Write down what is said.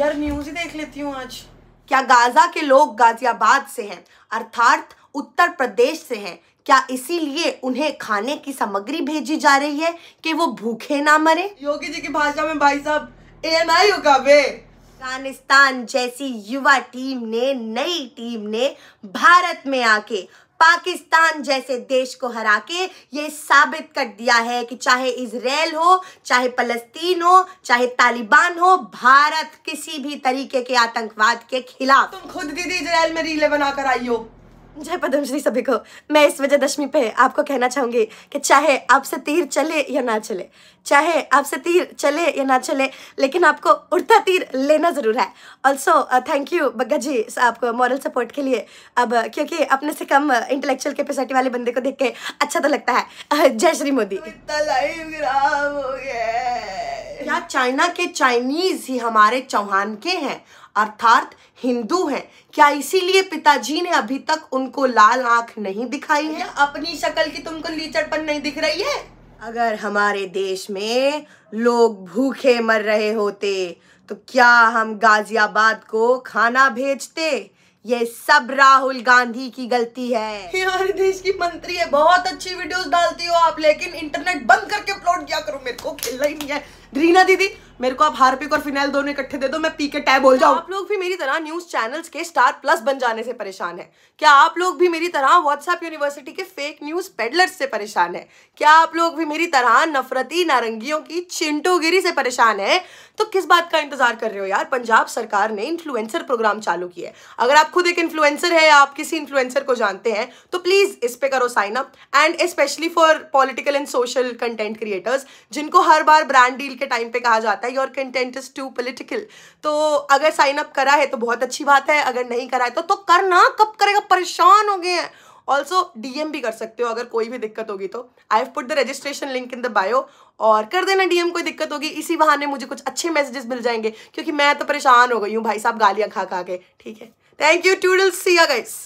यार न्यूज ही देख लेती हूँ आज क्या गाजा के लोग गाजियाबाद से हैं अर्थात उत्तर प्रदेश से हैं क्या इसीलिए उन्हें खाने की सामग्री भेजी जा रही है कि वो भूखे ना मरे योगी जी की भाषा में भाई साहब ए एन आई होगा वे अफगानिस्तान जैसी युवा टीम ने नई टीम ने भारत में आके पाकिस्तान जैसे देश को हरा के ये साबित कर दिया है कि चाहे इसराइल हो चाहे फलस्तीन हो चाहे तालिबान हो भारत किसी भी तरीके के आतंकवाद के खिलाफ तुम खुद दीदी इसराइल में रीले बनाकर आई हो जय पद्मश्री सभी को मैं इस वजह दशमी पे आपको कहना चाहूंगी कि चाहे आपसे तीर चले या ना चले चाहे आपसे तीर चले या ना चले लेकिन आपको उड़ता तीर लेना ज़रूर है also thank you Bagga ji आपको मॉरल सपोर्ट के लिए अब क्योंकि अपने से कम इंटेलेक्चुअल uh, कैपेसिटी वाले बंदे को देख के अच्छा तो लगता है जय श्री मोदी चाइना चाइना के चाइनीज ही हमारे चौहान के हैं अर्थात हिंदू हैं क्या इसीलिए पिताजी ने अभी तक उनको लाल आंख नहीं दिखाई है अच्छा, अपनी शक्ल की तुमको लीचड़पन नहीं दिख रही है अगर हमारे देश में लोग भूखे मर रहे होते तो क्या हम गाजियाबाद को खाना भेजते ये सब राहुल गांधी की गलती है यार देश की मंत्री है बहुत अच्छी वीडियोस डालती हो आप लेकिन इंटरनेट बंद करके अपलोड किया करो मेरे को खेलना ही नहीं है रीना दीदी मेरे को आप हार्पिक और फिनाइल दोनों इकट्ठे दे दो मैं पी के टैब बोल जाऊँ आप लोग भी मेरी तरह न्यूज चैनल्स के स्टार प्लस बन जाने से परेशान है क्या आप लोग भी मेरी तरह व्हाट्सएप यूनिवर्सिटी के फेक न्यूज पेडलर्स से परेशान है क्या आप लोग भी मेरी तरह नफरती नारंगियों की चिंटोगिरी से परेशान है तो किस बात का इंतजार कर रहे हो यार पंजाब सरकार ने इन्फ्लुएंसर प्रोग्राम चालू किया है अगर आप खुद एक इन्फ्लुएंसर है या आप किसी इन्फ्लुएंसर को जानते हैं तो प्लीज इस पे करो sign up and specially for political and social content creators जिनको हर बार ब्रांड डील के टाइम पे कहा जाता है जाता है your content is too political तो अगर साइन अप करा है तो बहुत अच्छी बात है अगर नहीं करा है तो, तो करना कब करेगा परेशान हो गए हैं ऑल्सो डीएम भी कर सकते हो अगर कोई भी दिक्कत होगी तो I have put the registration link in the bio और कर देना डीएम कोई दिक्कत होगी इसी बहाने मुझे कुछ अच्छे मैसेजेस मिल जाएंगे क्योंकि मैं तो परेशान हो गई हूँ भाई साहब गालियाँ खा खा के ठीक है thank you toodle see guys